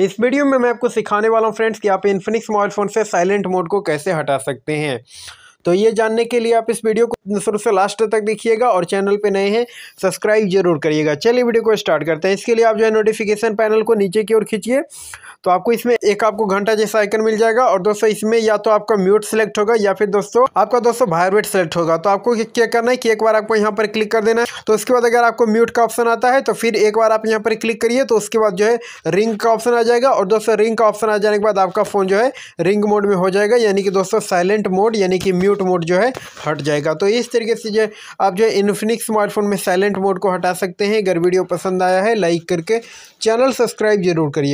इस वीडियो में मैं आपको सिखाने वाला हूँ फ्रेंड्स कि आप इन्फिनिक्स मोबाइल फ़ोन से साइलेंट मोड को कैसे हटा सकते हैं तो ये जानने के लिए आप इस वीडियो को शुरू से लास्ट तक देखिएगा और चैनल पे नए हैं सब्सक्राइब जरूर करिएगा चलिए वीडियो को स्टार्ट करते हैं इसके लिए आप जो है नोटिफिकेशन पैनल को नीचे की ओर खींचिए तो आपको इसमें एक आपको घंटा जैसा आइकन मिल जाएगा और दोस्तों इसमें या तो आपका म्यूट सेलेक्ट होगा या फिर दोस्तों आपका दोस्तों वायरवेट सेलेक्ट होगा तो आपको क्या करना है कि एक बार आपको यहाँ पर क्लिक कर देना है तो उसके बाद अगर आपको म्यूट का ऑप्शन आता है तो फिर एक बार आप यहाँ पर क्लिक करिए तो उसके बाद जो है रिंग का ऑप्शन आ जाएगा और दोस्तों रिंग का ऑप्शन आ जाने के बाद आपका फ़ोन जो है रिंग मोड में हो जाएगा यानी कि दोस्तों साइलेंट मोड यानी कि म्यूट म्यूट मोड जो है हट जाएगा तो इस तरीके से जो आप जो है इन्फिनिक्स स्मार्टफोन में साइलेंट मोड को हटा सकते हैं अगर वीडियो पसंद आया है लाइक करके चैनल सब्सक्राइब जरूर करिए